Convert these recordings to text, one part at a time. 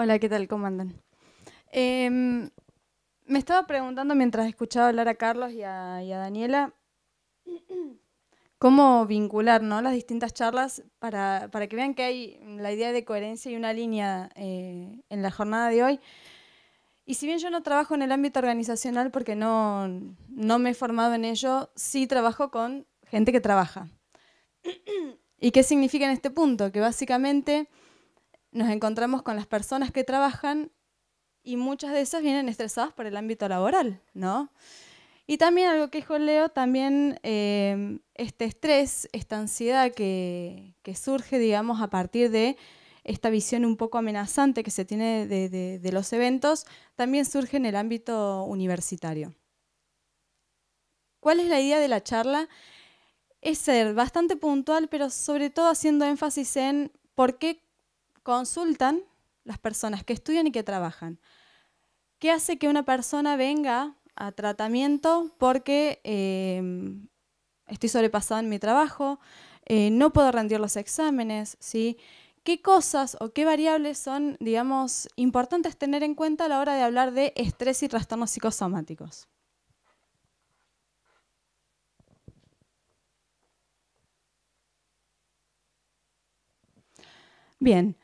Hola, ¿qué tal? ¿Cómo andan? Em, me estaba preguntando mientras escuchaba hablar a Carlos y a, Daniela cómo vincular las distintas charlas para, que vean que hay la idea de coherencia y una línea eh, en la jornada de hoy. Y si bien yo no trabajo en el ámbito organizacional porque no, no me he formado en ello, sí trabajo con gente que trabaja. ¿Y qué significa en este punto? Que básicamente nos encontramos con las personas que trabajan y muchas de esas vienen estresadas por el ámbito laboral, ¿no? Y también algo que dijo Leo, también em, este estrés, esta ansiedad que, surge, digamos, a partir de esta visión un poco amenazante que se tiene de, de los eventos, también surge en el ámbito universitario. ¿Cuál es la idea de la charla? Es ser bastante puntual, pero sobre todo haciendo énfasis en por qué consultan las personas que estudian y que trabajan. ¿Qué hace que una persona venga a tratamiento porque eh, estoy sobrepasada en mi trabajo, eh, no puedo rendir los exámenes? ¿sí? ¿Qué cosas o qué variables son, digamos, importantes tener en cuenta a la hora de hablar de estrés y trastornos psicosomáticos? Bien.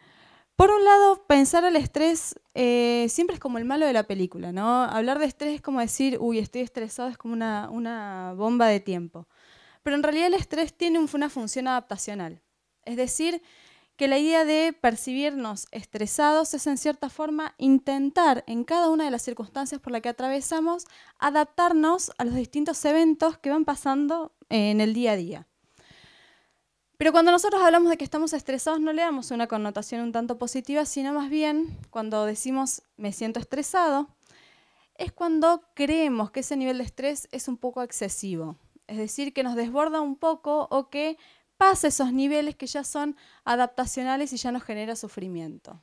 Por un lado, pensar al estrés eh, siempre es como el malo de la película, ¿no? Hablar de estrés es como decir, uy, estoy estresado, es como una, una bomba de tiempo. Pero en realidad el estrés tiene una función adaptacional. Es decir, que la idea de percibirnos estresados es en cierta forma intentar en cada una de las circunstancias por las que atravesamos adaptarnos a los distintos eventos que van pasando eh, en el día a día. Pero cuando nosotros hablamos de que estamos estresados, no le damos una connotación un tanto positiva, sino más bien cuando decimos me siento estresado, es cuando creemos que ese nivel de estrés es un poco excesivo. Es decir, que nos desborda un poco o que pasa esos niveles que ya son adaptacionales y ya nos genera sufrimiento.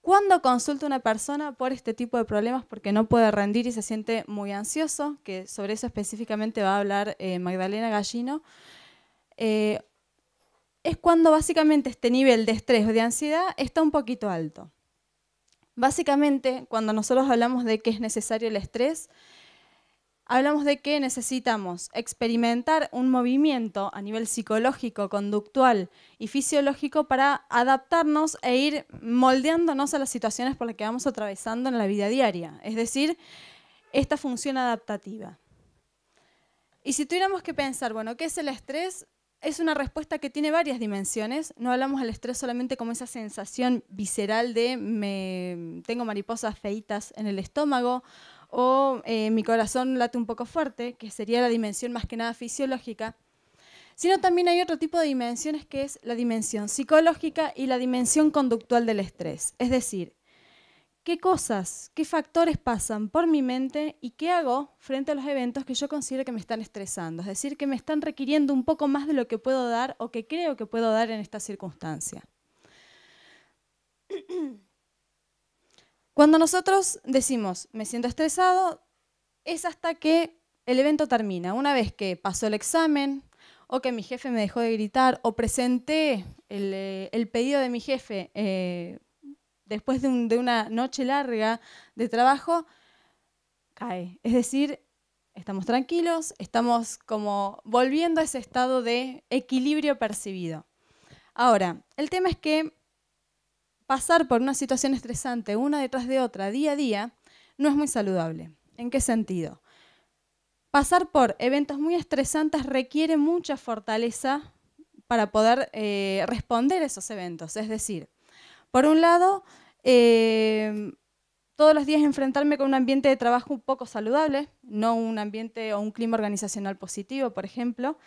Cuando consulta una persona por este tipo de problemas porque no puede rendir y se siente muy ansioso, que sobre eso específicamente va a hablar eh, Magdalena Gallino, eh, es cuando básicamente este nivel de estrés o de ansiedad está un poquito alto. Básicamente, cuando nosotros hablamos de que es necesario el estrés, hablamos de que necesitamos experimentar un movimiento a nivel psicológico, conductual y fisiológico para adaptarnos e ir moldeándonos a las situaciones por las que vamos atravesando en la vida diaria, es decir, esta función adaptativa. Y si tuviéramos que pensar, bueno, ¿qué es el estrés? es una respuesta que tiene varias dimensiones. No hablamos del estrés solamente como esa sensación visceral de me, tengo mariposas feitas en el estómago o eh, mi corazón late un poco fuerte, que sería la dimensión más que nada fisiológica, sino también hay otro tipo de dimensiones que es la dimensión psicológica y la dimensión conductual del estrés. Es decir, qué cosas, qué factores pasan por mi mente y qué hago frente a los eventos que yo considero que me están estresando, es decir, que me están requiriendo un poco más de lo que puedo dar o que creo que puedo dar en esta circunstancia. Cuando nosotros decimos, me siento estresado, es hasta que el evento termina. Una vez que pasó el examen, o que mi jefe me dejó de gritar, o presenté el, eh, pedido de mi jefe eh, después de, una noche larga de trabajo, cae. Es decir, estamos tranquilos, estamos como volviendo a ese estado de equilibrio percibido. Ahora, el tema es que pasar por una situación estresante una detrás de otra día a día no es muy saludable. ¿En qué sentido? Pasar por eventos muy estresantes requiere mucha fortaleza para poder eh, responder a esos eventos. Es decir, por un lado, em, todos los días enfrentarme con un ambiente de trabajo un poco saludable, no un ambiente o un clima organizacional positivo, por ejemplo,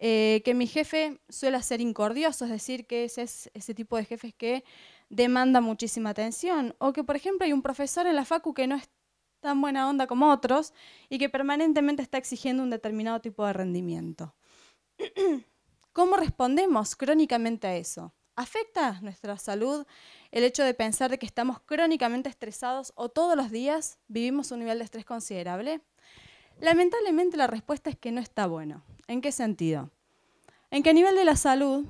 eh, que mi jefe suele ser incordioso, es decir, que ese es ese tipo de jefes que demanda muchísima atención, o que, por ejemplo, hay un profesor en la facu que no es tan buena onda como otros y que permanentemente está exigiendo un determinado tipo de rendimiento. ¿Cómo respondemos crónicamente a eso? ¿Afecta nuestra salud el hecho de pensar de que estamos crónicamente estresados o todos los días vivimos un nivel de estrés considerable? Lamentablemente la respuesta es que no está bueno. ¿En qué sentido? En que a nivel de la salud,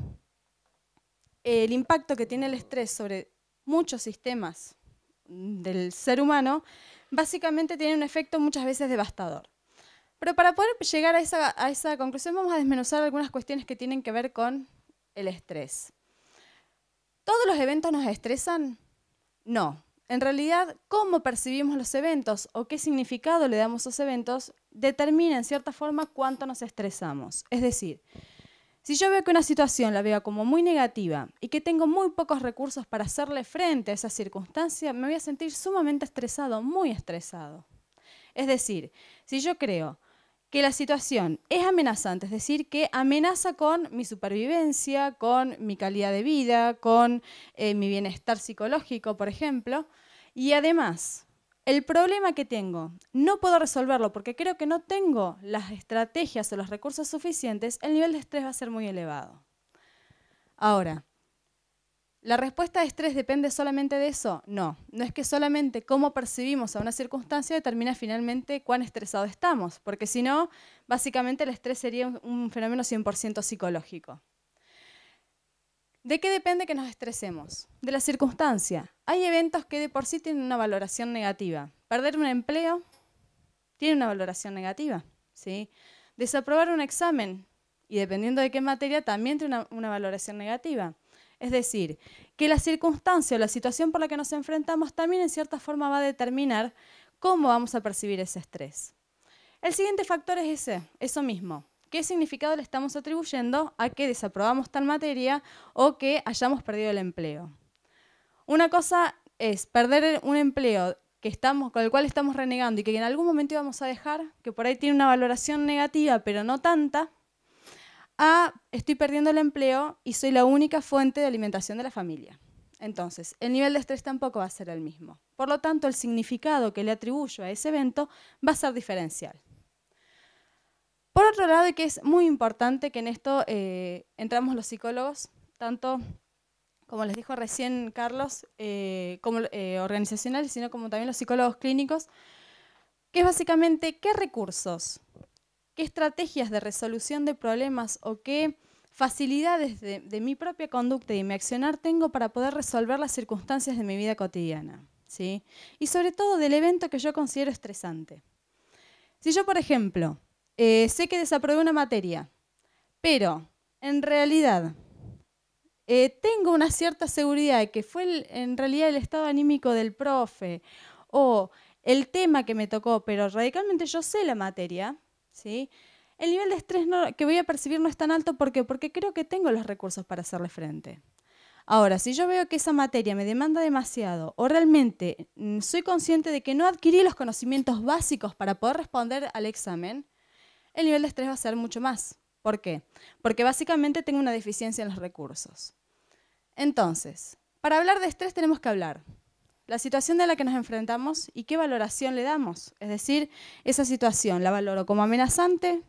el impacto que tiene el estrés sobre muchos sistemas del ser humano básicamente tiene un efecto muchas veces devastador. Pero para poder llegar a esa conclusión vamos a desmenuzar algunas cuestiones que tienen que ver con el estrés. ¿Todos los eventos nos estresan? No. En realidad, cómo percibimos los eventos o qué significado le damos a esos eventos determina en cierta forma cuánto nos estresamos. Es decir, si yo veo que una situación la veo como muy negativa y que tengo muy pocos recursos para hacerle frente a esa circunstancia, me voy a sentir sumamente estresado, muy estresado. Es decir, si yo creo que la situación es amenazante, es decir, que amenaza con mi supervivencia, con mi calidad de vida, con eh, mi bienestar psicológico, por ejemplo, y además el problema que tengo no puedo resolverlo porque creo que no tengo las estrategias o los recursos suficientes, el nivel de estrés va a ser muy elevado. Ahora, ¿La respuesta de estrés depende solamente de eso? No, no es que solamente cómo percibimos a una circunstancia determina finalmente cuán estresado estamos, porque si no, básicamente el estrés sería un fenómeno 100% psicológico. ¿De qué depende que nos estresemos? De la circunstancia. Hay eventos que de por sí tienen una valoración negativa. Perder un empleo tiene una valoración negativa. ¿sí? Desaprobar un examen, y dependiendo de qué materia, también tiene una valoración negativa es decir, que la circunstancia o la situación por la que nos enfrentamos también en cierta forma va a determinar cómo vamos a percibir ese estrés. El siguiente factor es ese, eso mismo. ¿Qué significado le estamos atribuyendo a que desaprobamos tal materia o que hayamos perdido el empleo? Una cosa es perder un empleo que estamos, con el cual estamos renegando y que en algún momento íbamos a dejar, que por ahí tiene una valoración negativa, pero no tanta, a estoy perdiendo el empleo y soy la única fuente de alimentación de la familia. Entonces, el nivel de estrés tampoco va a ser el mismo. Por lo tanto, el significado que le atribuyo a ese evento va a ser diferencial. Por otro lado, y que es muy importante que en esto eh, entramos los psicólogos, tanto como les dijo recién Carlos, eh, como eh, organizacionales, sino como también los psicólogos clínicos, que es básicamente qué recursos qué estrategias de resolución de problemas o qué facilidades de, mi propia conducta y mi accionar tengo para poder resolver las circunstancias de mi vida cotidiana. ¿sí? Y sobre todo del evento que yo considero estresante. Si yo, por ejemplo, eh, sé que desaprobé una materia, pero en realidad eh, tengo una cierta seguridad de que fue en realidad el estado anímico del profe o el tema que me tocó, pero radicalmente yo sé la materia, el nivel de estrés que voy a percibir no es tan alto porque creo que tengo los recursos para hacerle frente. Ahora, si yo veo que esa materia me demanda demasiado o realmente mm, soy consciente de que no adquirí los conocimientos básicos para poder responder al examen, el nivel de estrés va a ser mucho más. ¿Por qué? Porque básicamente tengo una deficiencia en los recursos. Entonces, para hablar de estrés tenemos que hablar la situación de la que nos enfrentamos y qué valoración le damos. Es decir, esa situación la valoro como amenazante,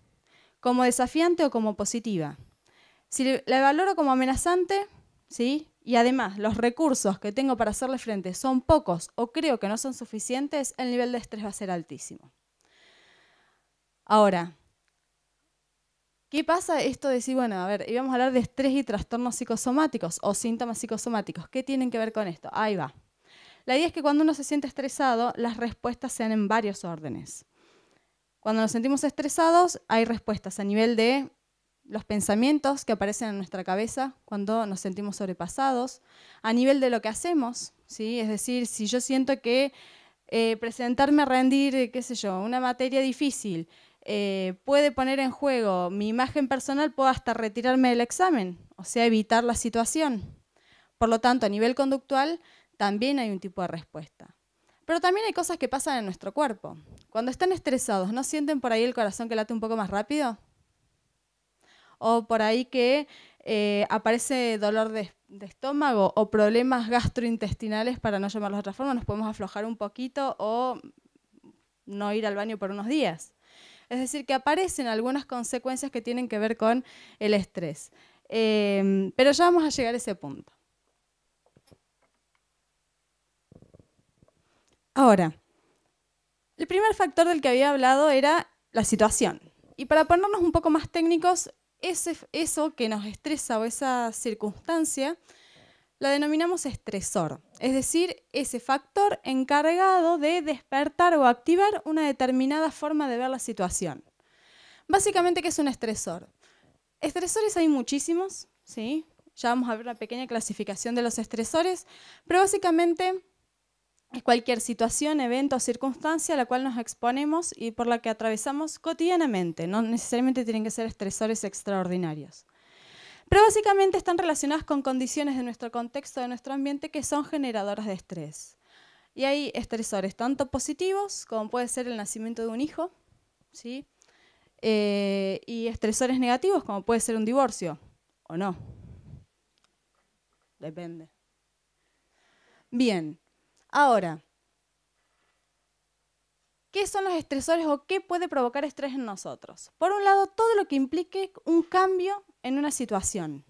como desafiante o como positiva. Si la valoro como amenazante, ¿sí? y además los recursos que tengo para hacerle frente son pocos o creo que no son suficientes, el nivel de estrés va a ser altísimo. Ahora, ¿qué pasa esto de decir, bueno, a ver, íbamos a hablar de estrés y trastornos psicosomáticos o síntomas psicosomáticos? ¿Qué tienen que ver con esto? Ahí va. La idea es que cuando uno se siente estresado, las respuestas sean en varios órdenes. Cuando nos sentimos estresados, hay respuestas a nivel de los pensamientos que aparecen en nuestra cabeza cuando nos sentimos sobrepasados, a nivel de lo que hacemos, ¿sí? es decir, si yo siento que eh, presentarme a rendir, qué sé yo, una materia difícil, eh, puede poner en juego mi imagen personal, puedo hasta retirarme del examen, o sea, evitar la situación. Por lo tanto, a nivel conductual, también hay un tipo de respuesta. Pero también hay cosas que pasan en nuestro cuerpo. Cuando están estresados, ¿no sienten por ahí el corazón que late un poco más rápido? ¿O por ahí que eh, aparece dolor de, estómago o problemas gastrointestinales, para no llamarlos de otra forma? Nos podemos aflojar un poquito o no ir al baño por unos días. Es decir, que aparecen algunas consecuencias que tienen que ver con el estrés. Em, pero ya vamos a llegar a ese punto. Ahora, el primer factor del que había hablado era la situación. Y para ponernos un poco más técnicos, eso que nos estresa o esa circunstancia la denominamos estresor, es decir, ese factor encargado de despertar o activar una determinada forma de ver la situación. Básicamente, ¿qué es un estresor? Estresores hay muchísimos, ¿sí? Ya vamos a ver una pequeña clasificación de los estresores, pero básicamente cualquier situación, evento o circunstancia a la cual nos exponemos y por la que atravesamos cotidianamente. No necesariamente tienen que ser estresores extraordinarios. Pero básicamente están relacionadas con condiciones de nuestro contexto, de nuestro ambiente, que son generadoras de estrés. Y hay estresores tanto positivos, como puede ser el nacimiento de un hijo, ¿sí? Eh, y estresores negativos, como puede ser un divorcio, o no. Depende. Bien, Ahora, ¿qué son los estresores o qué puede provocar estrés en nosotros? Por un lado, todo lo que implique un cambio en una situación.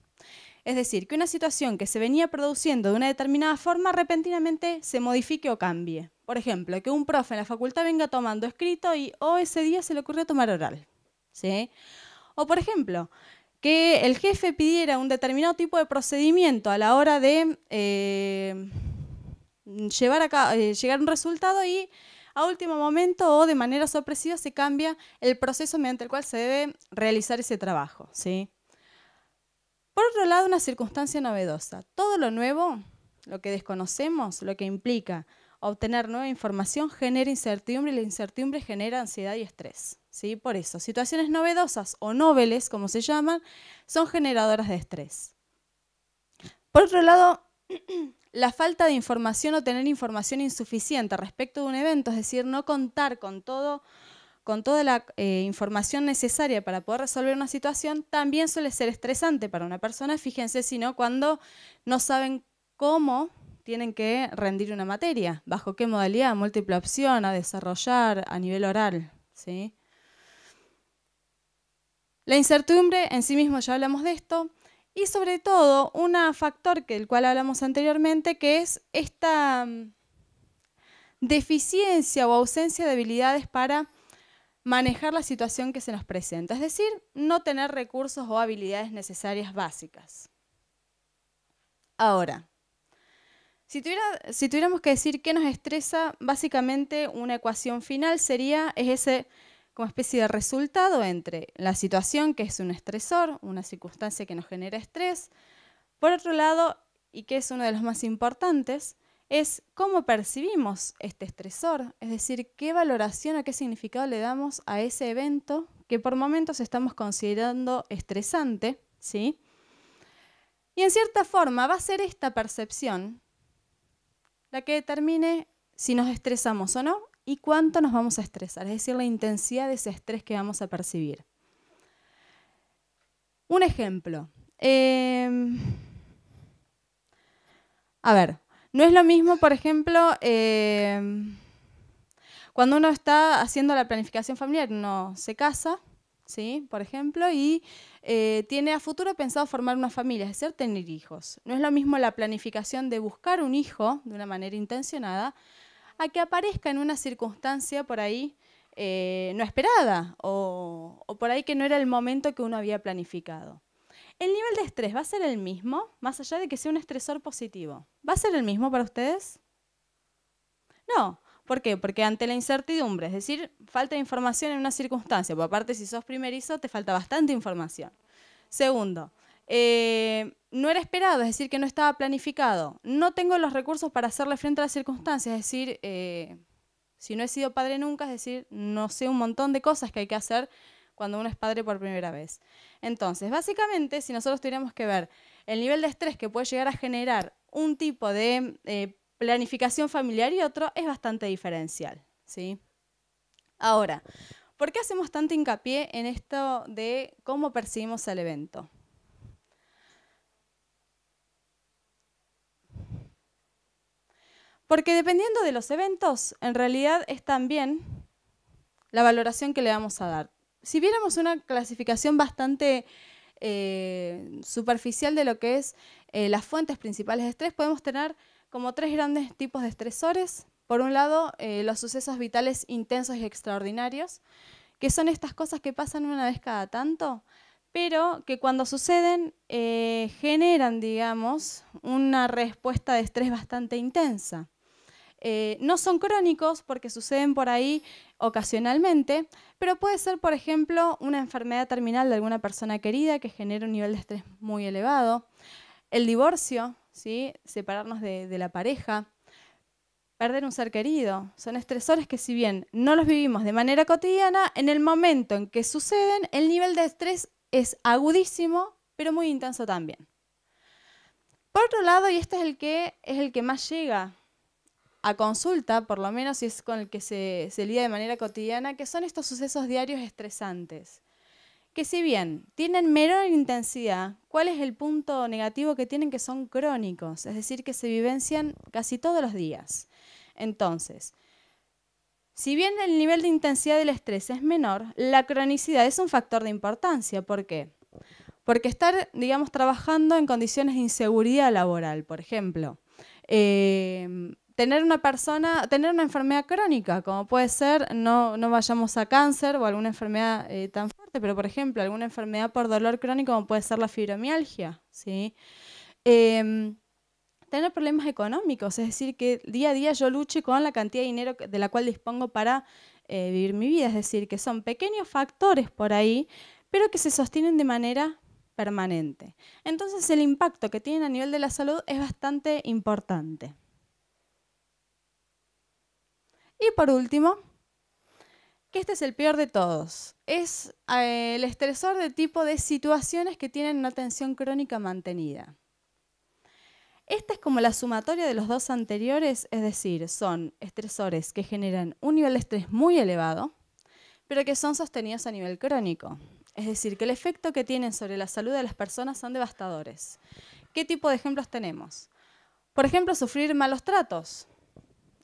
Es decir, que una situación que se venía produciendo de una determinada forma repentinamente se modifique o cambie. Por ejemplo, que un profe en la facultad venga tomando escrito y o oh, ese día se le ocurrió tomar oral. O por ejemplo, que el jefe pidiera un determinado tipo de procedimiento a la hora de eh, llevar eh, llegar a un resultado y a último momento o de manera sorpresiva se cambia el proceso mediante el cual se debe realizar ese trabajo. ¿sí? Por otro lado, una circunstancia novedosa. Todo lo nuevo, lo que desconocemos, lo que implica obtener nueva información genera incertidumbre y la incertidumbre genera ansiedad y estrés. ¿sí? Por eso, situaciones novedosas o noveles, como se llaman, son generadoras de estrés. Por otro lado, la falta de información o tener información insuficiente respecto de un evento, es decir, no contar con, todo, con toda la eh, información necesaria para poder resolver una situación, también suele ser estresante para una persona, fíjense, sino cuando no saben cómo tienen que rendir una materia, bajo qué modalidad, múltiple opción, a desarrollar a nivel oral. ¿sí? La incertidumbre en sí mismo, ya hablamos de esto, y sobre todo, un factor que, del cual hablamos anteriormente, que es esta mm, deficiencia o ausencia de habilidades para manejar la situación que se nos presenta, es decir, no tener recursos o habilidades necesarias básicas. Ahora, si, si tuviéramos que decir qué nos estresa, básicamente una ecuación final sería es ese como especie de resultado entre la situación que es un estresor, una circunstancia que nos genera estrés, por otro lado, y que es uno de los más importantes, es cómo percibimos este estresor, es decir, qué valoración o qué significado le damos a ese evento que por momentos estamos considerando estresante, ¿sí? Y en cierta forma va a ser esta percepción la que determine si nos estresamos o no y cuánto nos vamos a estresar, es decir, la intensidad de ese estrés que vamos a percibir. Un ejemplo. Em, a ver, no es lo mismo, por ejemplo, em, cuando uno está haciendo la planificación familiar, uno se casa, ¿sí? por ejemplo, y eh, tiene a futuro pensado formar una familia, es decir, tener hijos. No es lo mismo la planificación de buscar un hijo de una manera intencionada a que aparezca en una circunstancia por ahí eh, no esperada o, por ahí que no era el momento que uno había planificado. ¿El nivel de estrés va a ser el mismo, más allá de que sea un estresor positivo? ¿Va a ser el mismo para ustedes? No. ¿Por qué? Porque ante la incertidumbre, es decir, falta de información en una circunstancia, porque aparte si sos primerizo te falta bastante información. Segundo, eh, no era esperado, es decir, que no estaba planificado. No tengo los recursos para hacerle frente a las circunstancias, es decir, eh, si no he sido padre nunca, es decir, no sé un montón de cosas que hay que hacer cuando uno es padre por primera vez. Entonces, básicamente, si nosotros tuviéramos que ver el nivel de estrés que puede llegar a generar un tipo de eh, planificación familiar y otro, es bastante diferencial. ¿sí? Ahora, ¿por qué hacemos tanto hincapié en esto de cómo percibimos el evento? Porque dependiendo de los eventos, en realidad es también la valoración que le vamos a dar. Si viéramos una clasificación bastante eh, superficial de lo que es eh, las fuentes principales de estrés, podemos tener como tres grandes tipos de estresores. Por un lado, eh, los sucesos vitales intensos y extraordinarios, que son estas cosas que pasan una vez cada tanto, pero que cuando suceden generan, digamos, una respuesta de estrés bastante intensa. Eh, no son crónicos porque suceden por ahí ocasionalmente, pero puede ser, por ejemplo, una enfermedad terminal de alguna persona querida que genera un nivel de estrés muy elevado, el divorcio, ¿sí? separarnos de, de la pareja, perder un ser querido. Son estresores que si bien no los vivimos de manera cotidiana, en el momento en que suceden, el nivel de estrés es agudísimo, pero muy intenso también. Por otro lado, y este es el que es el que más llega a consulta, por lo menos si es con el que se, se de manera cotidiana, que son estos sucesos diarios estresantes. Que si bien tienen menor intensidad, ¿cuál es el punto negativo que tienen que son crónicos? Es decir, que se vivencian casi todos los días. Entonces, si bien el nivel de intensidad del estrés es menor, la cronicidad es un factor de importancia. ¿Por qué? Porque estar, digamos, trabajando en condiciones de inseguridad laboral, por ejemplo, eh, tener una persona, tener una enfermedad crónica, como puede ser, no, vayamos a cáncer o alguna enfermedad eh, tan fuerte, pero por ejemplo, alguna enfermedad por dolor crónico, como puede ser la fibromialgia, ¿sí? Em, tener problemas económicos, es decir, que día a día yo luche con la cantidad de dinero de la cual dispongo para eh, vivir mi vida, es decir, que son pequeños factores por ahí, pero que se sostienen de manera permanente. Entonces el impacto que tienen a nivel de la salud es bastante importante. Y por último, que este es el peor de todos. Es eh, el estresor de tipo de situaciones que tienen una tensión crónica mantenida. Esta es como la sumatoria de los dos anteriores, es decir, son estresores que generan un nivel de estrés muy elevado, pero que son sostenidos a nivel crónico. Es decir, que el efecto que tienen sobre la salud de las personas son devastadores. ¿Qué tipo de ejemplos tenemos? Por ejemplo, sufrir malos tratos,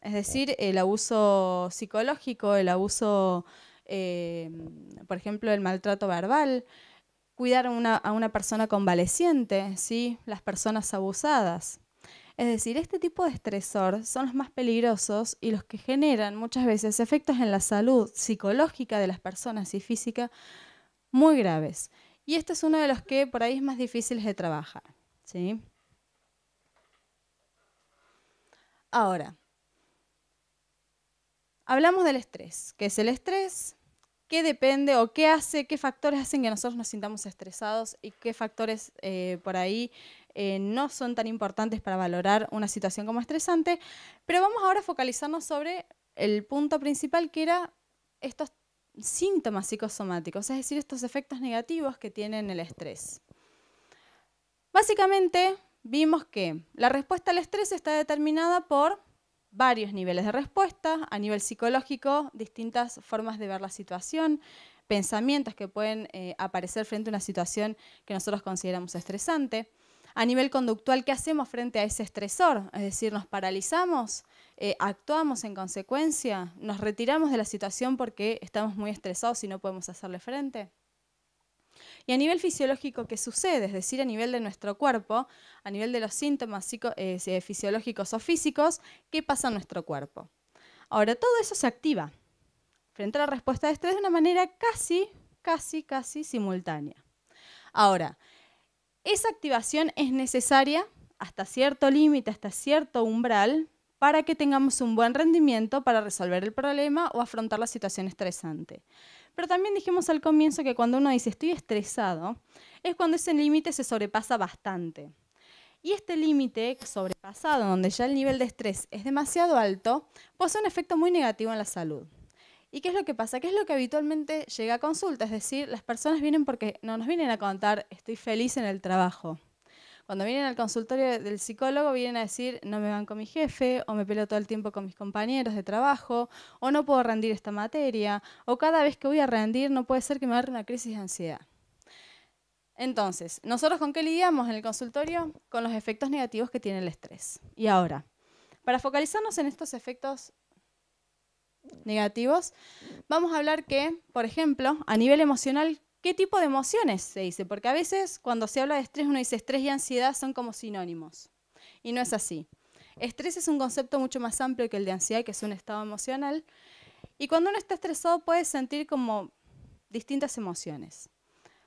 es decir, el abuso psicológico, el abuso, eh, por ejemplo, el maltrato verbal, cuidar a una persona convaleciente, ¿sí? las personas abusadas. Es decir, este tipo de estresor son los más peligrosos y los que generan muchas veces efectos en la salud psicológica de las personas y física muy graves. Y este es uno de los que por ahí es más difícil de trabajar. ¿sí? Ahora, Hablamos del estrés. ¿Qué es el estrés? ¿Qué depende o qué hace, qué factores hacen que nosotros nos sintamos estresados y qué factores eh, por ahí eh, no son tan importantes para valorar una situación como estresante? Pero vamos ahora a focalizarnos sobre el punto principal que era estos síntomas psicosomáticos, es decir, estos efectos negativos que tienen el estrés. Básicamente vimos que la respuesta al estrés está determinada por varios niveles de respuesta, a nivel psicológico, distintas formas de ver la situación, pensamientos que pueden eh, aparecer frente a una situación que nosotros consideramos estresante. A nivel conductual, ¿qué hacemos frente a ese estresor? Es decir, ¿nos paralizamos? Eh, ¿Actuamos en consecuencia? ¿Nos retiramos de la situación porque estamos muy estresados y no podemos hacerle frente? Y a nivel fisiológico, ¿qué sucede? Es decir, a nivel de nuestro cuerpo, a nivel de los síntomas eh, eh, fisiológicos o físicos, ¿qué pasa en nuestro cuerpo? Ahora, todo eso se activa frente a la respuesta de estrés de una manera casi, casi, casi simultánea. Ahora, esa activación es necesaria hasta cierto límite, hasta cierto umbral, para que tengamos un buen rendimiento para resolver el problema o afrontar la situación estresante. Pero también dijimos al comienzo que cuando uno dice estoy estresado, es cuando ese límite se sobrepasa bastante. Y este límite sobrepasado, donde ya el nivel de estrés es demasiado alto, posee un efecto muy negativo en la salud. ¿Y qué es lo que pasa? ¿Qué es lo que habitualmente llega a consulta? Es decir, las personas vienen porque no nos vienen a contar estoy feliz en el trabajo. Cuando vienen al consultorio del psicólogo vienen a decir, no me van con mi jefe, o me peleo todo el tiempo con mis compañeros de trabajo, o no puedo rendir esta materia, o cada vez que voy a rendir no puede ser que me agarre una crisis de ansiedad. Entonces, ¿nosotros con qué lidiamos en el consultorio? Con los efectos negativos que tiene el estrés. Y ahora, para focalizarnos en estos efectos negativos, vamos a hablar que, por ejemplo, a nivel emocional, ¿Qué tipo de emociones se dice? Porque a veces cuando se habla de estrés uno dice estrés y ansiedad son como sinónimos. Y no es así. Estrés es un concepto mucho más amplio que el de ansiedad, que es un estado emocional. Y cuando uno está estresado puede sentir como distintas emociones.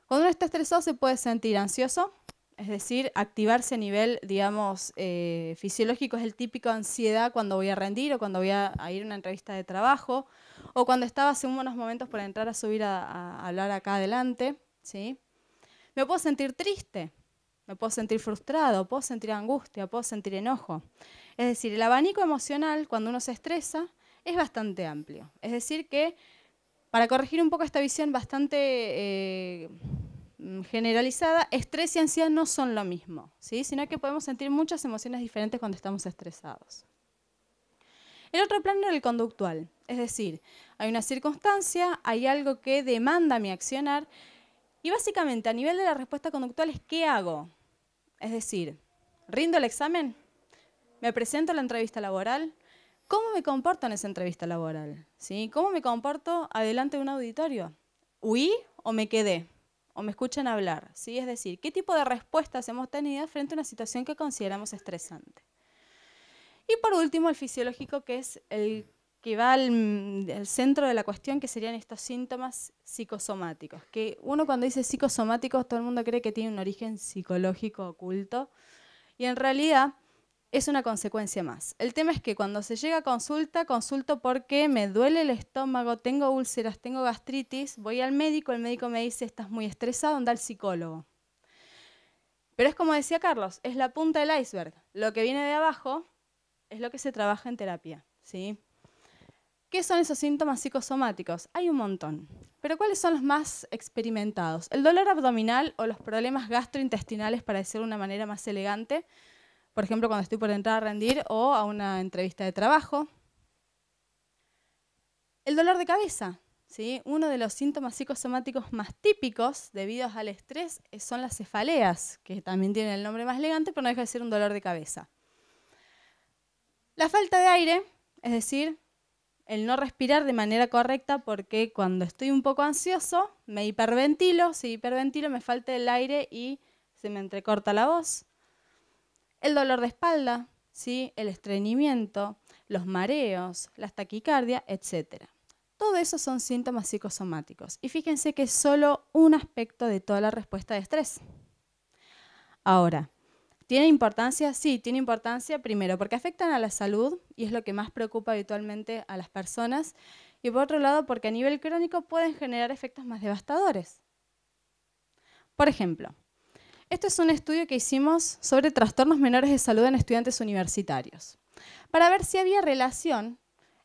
Cuando uno está estresado se puede sentir ansioso, es decir, activarse a nivel, digamos, eh, fisiológico es el típico ansiedad cuando voy a rendir o cuando voy a, ir a una entrevista de trabajo o cuando estaba hace unos momentos para entrar a subir a, hablar acá adelante, ¿sí? Me puedo sentir triste, me puedo sentir frustrado, puedo sentir angustia, puedo sentir enojo. Es decir, el abanico emocional cuando uno se estresa es bastante amplio. Es decir que, para corregir un poco esta visión bastante... Eh, Mm, generalizada, estrés y ansiedad no son lo mismo, ¿sí? sino que podemos sentir muchas emociones diferentes cuando estamos estresados. El otro plano es el conductual, es decir, hay una circunstancia, hay algo que demanda mi accionar y básicamente a nivel de la respuesta conductual es ¿qué hago? Es decir, ¿rindo el examen? ¿Me presento a la entrevista laboral? ¿Cómo me comporto en esa entrevista laboral? ¿Sí? ¿Cómo me comporto adelante de un auditorio? ¿Huí o me quedé? o me escuchan hablar, ¿sí? Es decir, ¿qué tipo de respuestas hemos tenido frente a una situación que consideramos estresante? Y por último, el fisiológico, que es el que va al, al, centro de la cuestión, que serían estos síntomas psicosomáticos. Que uno cuando dice psicosomáticos, todo el mundo cree que tiene un origen psicológico oculto. Y en realidad es una consecuencia más. El tema es que cuando se llega a consulta, consulto porque me duele el estómago, tengo úlceras, tengo gastritis, voy al médico, el médico me dice, estás muy estresado, anda al psicólogo. Pero es como decía Carlos, es la punta del iceberg. Lo que viene de abajo es lo que se trabaja en terapia. ¿sí? ¿Qué son esos síntomas psicosomáticos? Hay un montón. Pero ¿cuáles son los más experimentados? El dolor abdominal o los problemas gastrointestinales, para decirlo de una manera más elegante, por ejemplo, cuando estoy por entrar a rendir o a una entrevista de trabajo. El dolor de cabeza. ¿sí? Uno de los síntomas psicosomáticos más típicos debido al estrés son las cefaleas, que también tienen el nombre más elegante, pero no deja de ser un dolor de cabeza. La falta de aire, es decir, el no respirar de manera correcta porque cuando estoy un poco ansioso me hiperventilo, si hiperventilo me falta el aire y se me entrecorta la voz el dolor de espalda, ¿sí? el estreñimiento, los mareos, la taquicardia, etc. Todo eso son síntomas psicosomáticos. Y fíjense que es solo un aspecto de toda la respuesta de estrés. Ahora, ¿tiene importancia? Sí, tiene importancia primero porque afectan a la salud y es lo que más preocupa habitualmente a las personas. Y por otro lado, porque a nivel crónico pueden generar efectos más devastadores. Por ejemplo, este es un estudio que hicimos sobre trastornos menores de salud en estudiantes universitarios, para ver si había relación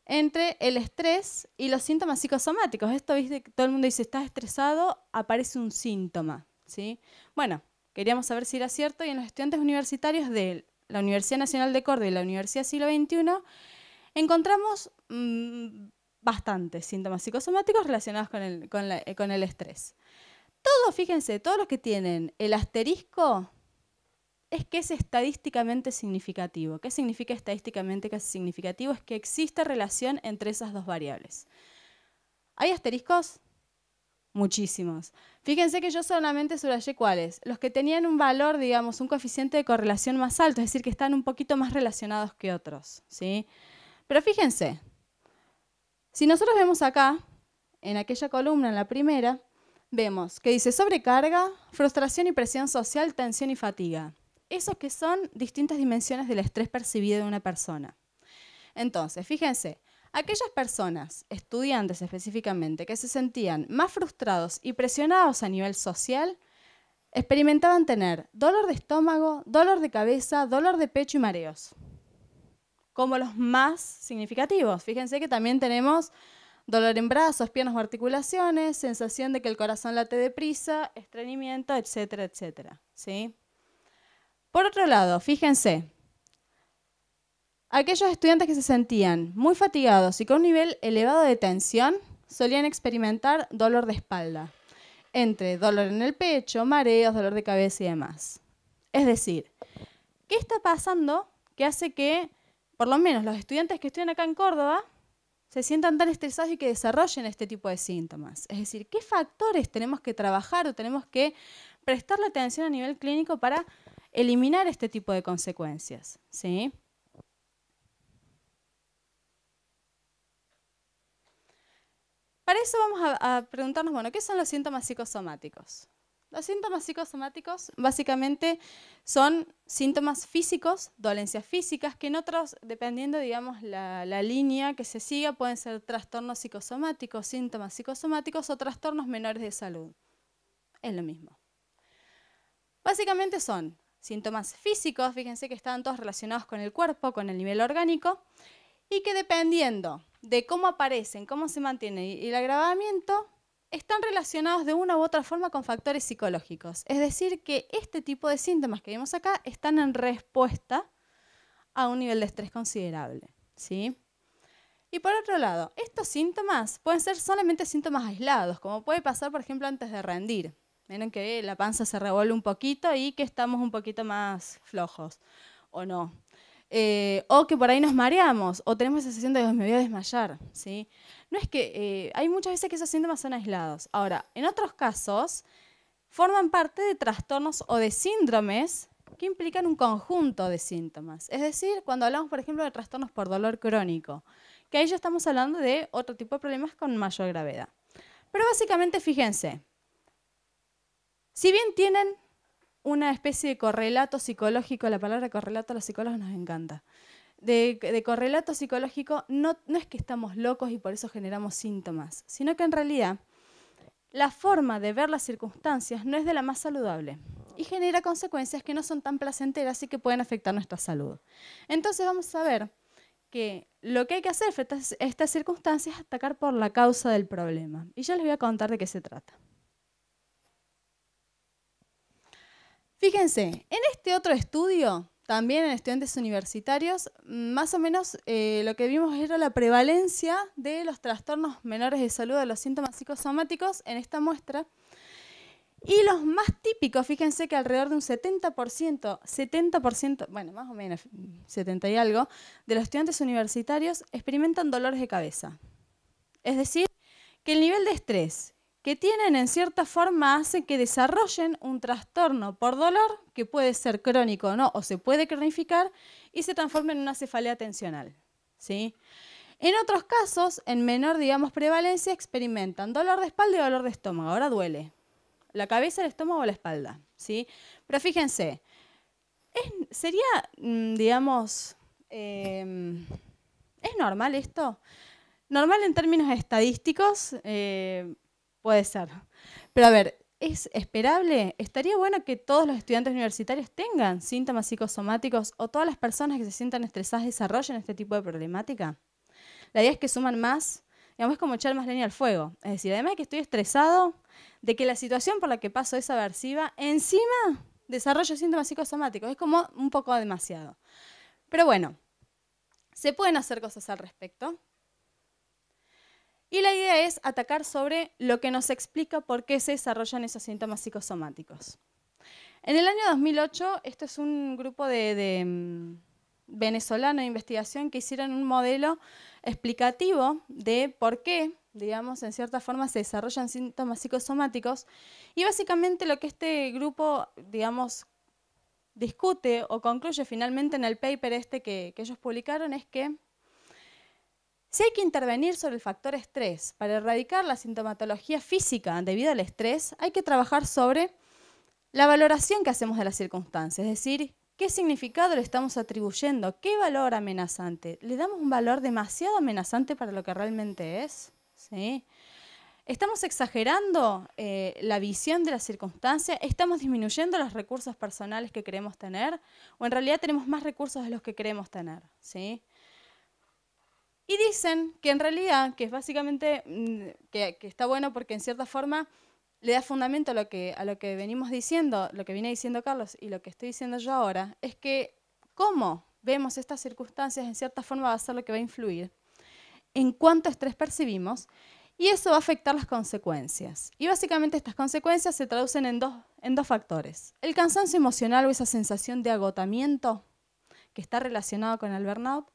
entre el estrés y los síntomas psicosomáticos. Esto, viste, todo el mundo dice, estás estresado, aparece un síntoma. ¿sí? Bueno, queríamos saber si era cierto y en los estudiantes universitarios de la Universidad Nacional de Córdoba y la Universidad Siglo XXI encontramos mm, bastantes síntomas psicosomáticos relacionados con el estrés. Todos, fíjense, todos los que tienen el asterisco es que es estadísticamente significativo. ¿Qué significa estadísticamente que es significativo? Es que existe relación entre esas dos variables. ¿Hay asteriscos? Muchísimos. Fíjense que yo solamente subrayé cuáles. Los que tenían un valor, digamos, un coeficiente de correlación más alto, es decir, que están un poquito más relacionados que otros. ¿sí? Pero fíjense, si nosotros vemos acá, en aquella columna, en la primera, vemos que dice sobrecarga, frustración y presión social, tensión y fatiga. Esos que son distintas dimensiones del estrés percibido de una persona. Entonces, fíjense, aquellas personas, estudiantes específicamente, que se sentían más frustrados y presionados a nivel social, experimentaban tener dolor de estómago, dolor de cabeza, dolor de pecho y mareos. Como los más significativos. Fíjense que también tenemos dolor en brazos, piernas o articulaciones, sensación de que el corazón late deprisa, estreñimiento, etcétera, etcétera. ¿sí? Por otro lado, fíjense, aquellos estudiantes que se sentían muy fatigados y con un nivel elevado de tensión solían experimentar dolor de espalda, entre dolor en el pecho, mareos, dolor de cabeza y demás. Es decir, ¿qué está pasando que hace que, por lo menos los estudiantes que estudian acá en Córdoba, se sientan tan estresados y que desarrollen este tipo de síntomas. Es decir, ¿qué factores tenemos que trabajar o tenemos que prestarle atención a nivel clínico para eliminar este tipo de consecuencias? ¿Sí? Para eso vamos a preguntarnos, bueno, ¿qué son los síntomas psicosomáticos? Los síntomas psicosomáticos básicamente son síntomas físicos, dolencias físicas, que en otros, dependiendo, digamos, la, línea que se siga, pueden ser trastornos psicosomáticos, síntomas psicosomáticos o trastornos menores de salud. Es lo mismo. Básicamente son síntomas físicos, fíjense que están todos relacionados con el cuerpo, con el nivel orgánico, y que dependiendo de cómo aparecen, cómo se mantiene y el agravamiento, están relacionados de una u otra forma con factores psicológicos. Es decir, que este tipo de síntomas que vemos acá están en respuesta a un nivel de estrés considerable. ¿sí? Y por otro lado, estos síntomas pueden ser solamente síntomas aislados, como puede pasar, por ejemplo, antes de rendir. Miren que la panza se revuelve un poquito y que estamos un poquito más flojos, o no. Eh, o que por ahí nos mareamos, o tenemos esa sensación de que me voy a desmayar, ¿sí? No es que, eh, hay muchas veces que esos síntomas son aislados. Ahora, en otros casos, forman parte de trastornos o de síndromes que implican un conjunto de síntomas. Es decir, cuando hablamos, por ejemplo, de trastornos por dolor crónico, que ahí ya estamos hablando de otro tipo de problemas con mayor gravedad. Pero básicamente, fíjense, si bien tienen una especie de correlato psicológico, la palabra correlato a los psicólogos nos encanta. De, correlato psicológico no, no es que estamos locos y por eso generamos síntomas, sino que en realidad la forma de ver las circunstancias no es de la más saludable y genera consecuencias que no son tan placenteras y que pueden afectar nuestra salud. Entonces vamos a ver que lo que hay que hacer frente a estas circunstancias es atacar por la causa del problema. Y yo les voy a contar de qué se trata. Fíjense, en este otro estudio, también en estudiantes universitarios, más o menos eh, lo que vimos era la prevalencia de los trastornos menores de salud, de los síntomas psicosomáticos en esta muestra. Y los más típicos, fíjense que alrededor de un 70%, 70%, bueno, más o menos 70 y algo, de los estudiantes universitarios experimentan dolores de cabeza. Es decir, que el nivel de estrés que tienen en cierta forma hace que desarrollen un trastorno por dolor que puede ser crónico o no, o se puede cronificar, y se transforma en una cefalea tensional. ¿sí? En otros casos, en menor, digamos, prevalencia, experimentan dolor de espalda y dolor de estómago. Ahora duele. La cabeza, el estómago o la espalda. ¿sí? Pero fíjense, ¿es, sería, mm, digamos, em, ¿es normal esto? Normal en términos estadísticos, eh, Puede ser. Pero a ver, ¿es esperable? Estaría bueno que todos los estudiantes universitarios tengan síntomas psicosomáticos o todas las personas que se sientan estresadas desarrollen este tipo de problemática. La idea es que suman más, digamos, es como echar más leña al fuego. Es decir, además de que estoy estresado, de que la situación por la que paso es aversiva, encima desarrollo síntomas psicosomáticos. Es como un poco demasiado. Pero bueno, se pueden hacer cosas al respecto. Y la idea es atacar sobre lo que nos explica por qué se desarrollan esos síntomas psicosomáticos. En el año 2008, esto es un grupo de, mm, venezolano de investigación que hicieron un modelo explicativo de por qué, digamos, en cierta forma se desarrollan síntomas psicosomáticos. Y básicamente lo que este grupo, digamos, discute o concluye finalmente en el paper este que ellos publicaron es que si hay que intervenir sobre el factor estrés para erradicar la sintomatología física debido al estrés, hay que trabajar sobre la valoración que hacemos de las circunstancias, es decir, qué significado le estamos atribuyendo, qué valor amenazante. Le damos un valor demasiado amenazante para lo que realmente es. ¿Sí? Estamos exagerando eh, la visión de la circunstancia? estamos disminuyendo los recursos personales que queremos tener, o en realidad tenemos más recursos de los que queremos tener. ¿sí? Y dicen que en realidad, que es básicamente, mm, que, está bueno porque en cierta forma le da fundamento a lo, que, a lo que venimos diciendo, lo que viene diciendo Carlos y lo que estoy diciendo yo ahora, es que cómo vemos estas circunstancias en cierta forma va a ser lo que va a influir en cuánto estrés percibimos y eso va a afectar las consecuencias. Y básicamente estas consecuencias se traducen en dos, en dos factores. El cansancio emocional o esa sensación de agotamiento que está relacionado con el burnout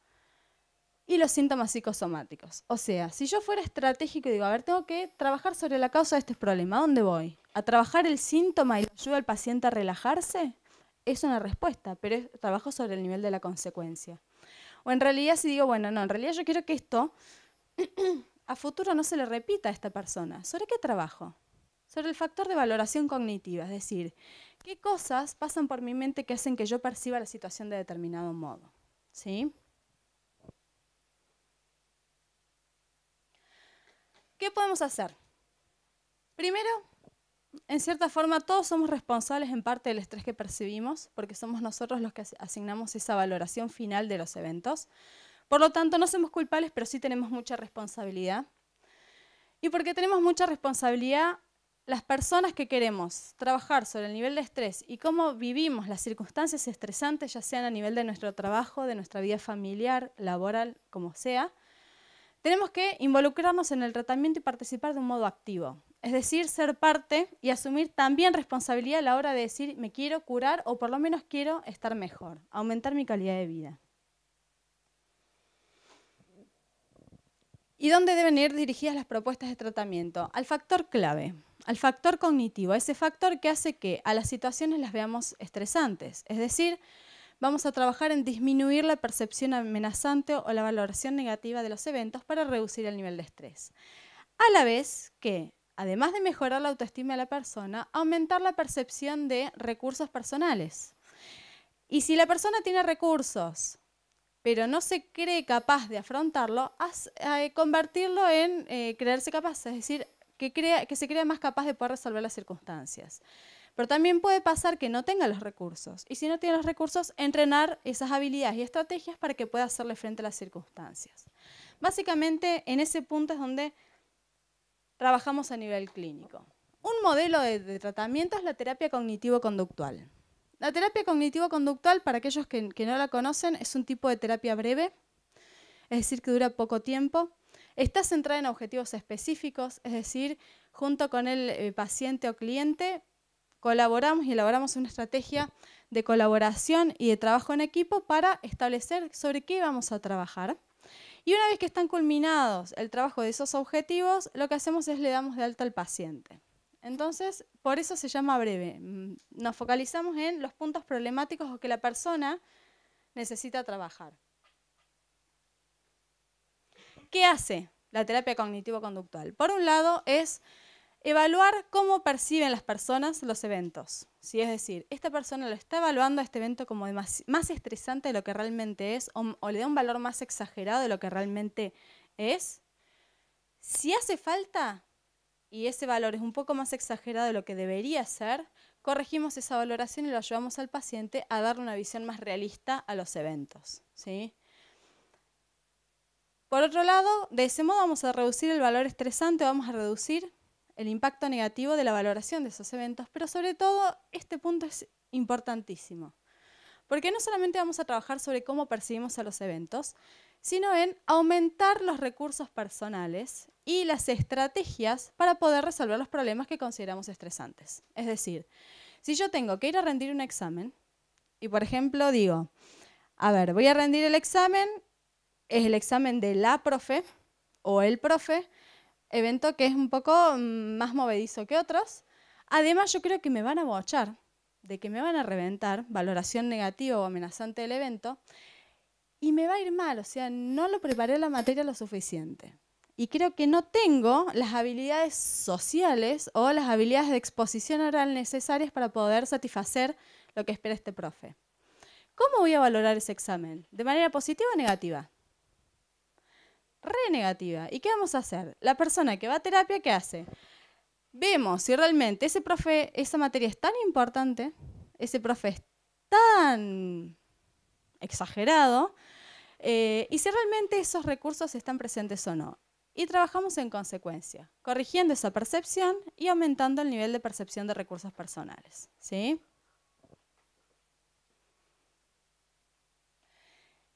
y los síntomas psicosomáticos. O sea, si yo fuera estratégico y digo, a ver, tengo que trabajar sobre la causa de este problema, ¿a dónde voy? ¿A trabajar el síntoma y ayuda al paciente a relajarse? Es una respuesta, pero trabajo sobre el nivel de la consecuencia. O en realidad si digo, bueno, no, en realidad yo quiero que esto a futuro no se le repita a esta persona. ¿Sobre qué trabajo? Sobre el factor de valoración cognitiva, es decir, qué cosas pasan por mi mente que hacen que yo perciba la situación de determinado modo. ¿Sí? ¿Qué podemos hacer? Primero, en cierta forma, todos somos responsables en parte del estrés que percibimos, porque somos nosotros los que asignamos esa valoración final de los eventos. Por lo tanto, no somos culpables, pero sí tenemos mucha responsabilidad. Y porque tenemos mucha responsabilidad, las personas que queremos trabajar sobre el nivel de estrés y cómo vivimos las circunstancias estresantes, ya sean a nivel de nuestro trabajo, de nuestra vida familiar, laboral, como sea, tenemos que involucrarnos en el tratamiento y participar de un modo activo, es decir, ser parte y asumir también responsabilidad a la hora de decir me quiero curar o por lo menos quiero estar mejor, aumentar mi calidad de vida. ¿Y dónde deben ir dirigidas las propuestas de tratamiento? Al factor clave, al factor cognitivo, ese factor que hace que a las situaciones las veamos estresantes, es decir, Vamos a trabajar en disminuir la percepción amenazante o la valoración negativa de los eventos para reducir el nivel de estrés. A la vez que, además de mejorar la autoestima de la persona, aumentar la percepción de recursos personales. Y si la persona tiene recursos, pero no se cree capaz de afrontarlo, eh, convertirlo en eh, creerse capaz, es decir, que, que se crea más capaz de poder resolver las circunstancias. Pero también puede pasar que no tenga los recursos. Y si no tiene los recursos, entrenar esas habilidades y estrategias para que pueda hacerle frente a las circunstancias. Básicamente, en ese punto es donde trabajamos a nivel clínico. Un modelo de, tratamiento es la terapia cognitivo-conductual. La terapia cognitivo-conductual, para aquellos que, no la conocen, es un tipo de terapia breve, es decir, que dura poco tiempo. Está centrada en objetivos específicos, es decir, junto con el eh, paciente o cliente colaboramos y elaboramos una estrategia de colaboración y de trabajo en equipo para establecer sobre qué vamos a trabajar. Y una vez que están culminados el trabajo de esos objetivos, lo que hacemos es le damos de alta al paciente. Entonces, por eso se llama breve. Mm, nos focalizamos en los puntos problemáticos o que la persona necesita trabajar. ¿Qué hace la terapia cognitivo-conductual? Por un lado, es Evaluar cómo perciben las personas los eventos. si Es decir, esta persona lo está evaluando a este evento como más, estresante de lo que realmente es o, le da un valor más exagerado de lo que realmente es. Si hace falta y ese valor es un poco más exagerado de lo que debería ser, corregimos esa valoración y lo ayudamos al paciente a dar una visión más realista a los eventos. ¿sí? Por otro lado, de ese modo vamos a reducir el valor estresante, vamos a reducir el impacto negativo de la valoración de esos eventos, pero sobre todo este punto es importantísimo, porque no solamente vamos a trabajar sobre cómo percibimos a los eventos, sino en aumentar los recursos personales y las estrategias para poder resolver los problemas que consideramos estresantes. Es decir, si yo tengo que ir a rendir un examen y, por ejemplo, digo, a ver, voy a rendir el examen, es el examen de la profe o el profe, evento que es un poco mm, más movedizo que otros. Además, yo creo que me van a bochar, de que me van a reventar, valoración negativa o amenazante del evento, y me va a ir mal, o sea, no lo preparé la materia lo suficiente. Y creo que no tengo las habilidades sociales o las habilidades de exposición oral necesarias para poder satisfacer lo que espera este profe. ¿Cómo voy a valorar ese examen? ¿De manera positiva o negativa? re negativa. ¿Y qué vamos a hacer? La persona que va a terapia, ¿qué hace? Vemos si realmente ese profe, esa materia es tan importante, ese profe es tan exagerado, eh, y si realmente esos recursos están presentes o no. Y trabajamos en consecuencia, corrigiendo esa percepción y aumentando el nivel de percepción de recursos personales. ¿sí?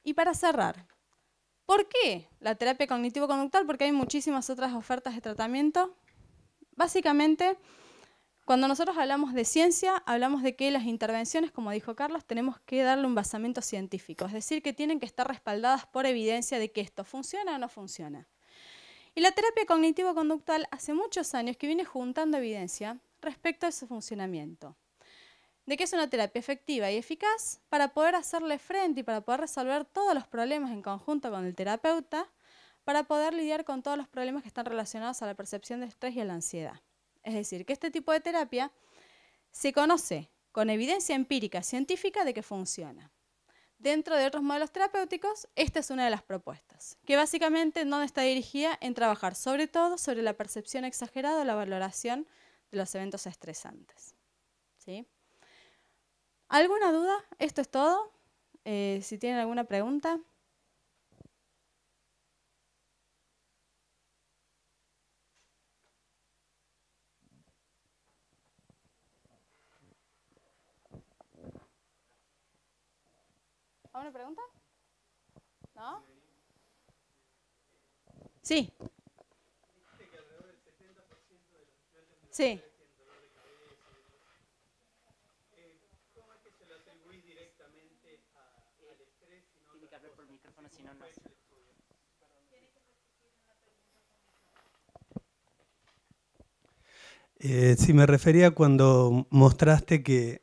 Y para cerrar, ¿Por qué la terapia cognitivo-conductual? Porque hay muchísimas otras ofertas de tratamiento. Básicamente, cuando nosotros hablamos de ciencia, hablamos de que las intervenciones, como dijo Carlos, tenemos que darle un basamento científico, es decir, que tienen que estar respaldadas por evidencia de que esto funciona o no funciona. Y la terapia cognitivo-conductual hace muchos años que viene juntando evidencia respecto a su funcionamiento de que es una terapia efectiva y eficaz para poder hacerle frente y para poder resolver todos los problemas en conjunto con el terapeuta, para poder lidiar con todos los problemas que están relacionados a la percepción del estrés y a la ansiedad. Es decir, que este tipo de terapia se conoce con evidencia empírica científica de que funciona. Dentro de otros modelos terapéuticos, esta es una de las propuestas, que básicamente no está dirigida en trabajar sobre todo sobre la percepción exagerada o la valoración de los eventos estresantes. ¿Sí? ¿Alguna duda? Esto es todo. Eh, si tienen alguna pregunta. ¿Alguna pregunta? ¿No? Sí. Sí. si eh, sí, me refería cuando mostraste que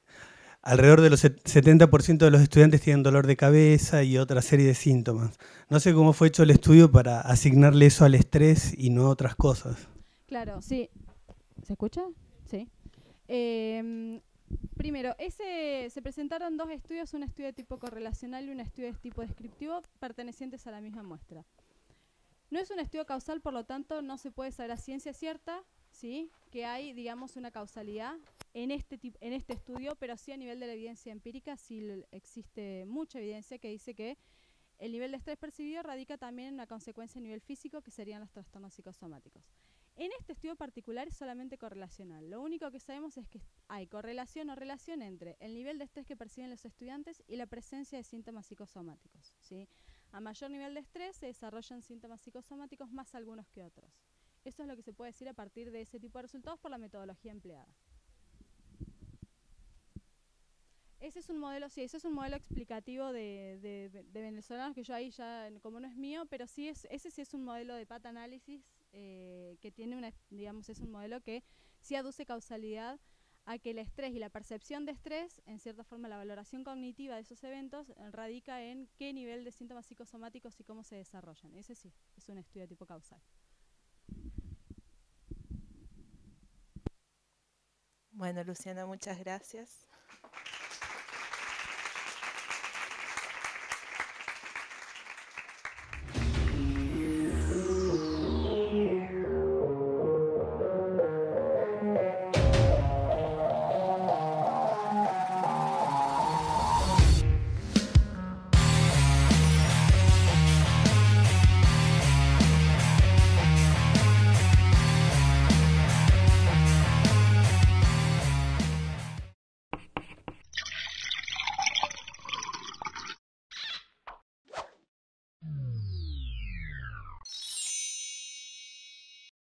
alrededor del 70% de los estudiantes tienen dolor de cabeza y otra serie de síntomas. No sé cómo fue hecho el estudio para asignarle eso al estrés y no a otras cosas. Claro, sí. ¿Se escucha? Sí. Eh, Primero, se presentaron dos estudios, un estudio de tipo correlacional y un estudio de tipo descriptivo pertenecientes a la misma muestra. No es un estudio causal, por lo tanto, no se puede saber a ciencia cierta ¿sí? que hay, digamos, una causalidad en este, en este estudio, pero sí a nivel de la evidencia empírica, sí existe mucha evidencia que dice que el nivel de estrés percibido radica también en una consecuencia a nivel físico, que serían los trastornos psicosomáticos. En este estudio particular es solamente correlacional. Lo único que sabemos es que hay correlación o relación entre el nivel de estrés que perciben los estudiantes y la presencia de síntomas psicosomáticos. ¿sí? A mayor nivel de estrés se desarrollan síntomas psicosomáticos más algunos que otros. Eso es lo que se puede decir a partir de ese tipo de resultados por la metodología empleada. Ese es un modelo, sí, ese es un modelo explicativo de, venezolanos que yo ahí ya, como no es mío, pero sí, es, ese sí es un modelo de pata análisis eh, que tiene una, digamos, es un modelo que sí aduce causalidad a que el estrés y la percepción de estrés, en cierta forma la valoración cognitiva de esos eventos, eh, radica en qué nivel de síntomas psicosomáticos y cómo se desarrollan. Ese sí, es un estudio tipo causal. Bueno, Luciana, muchas gracias.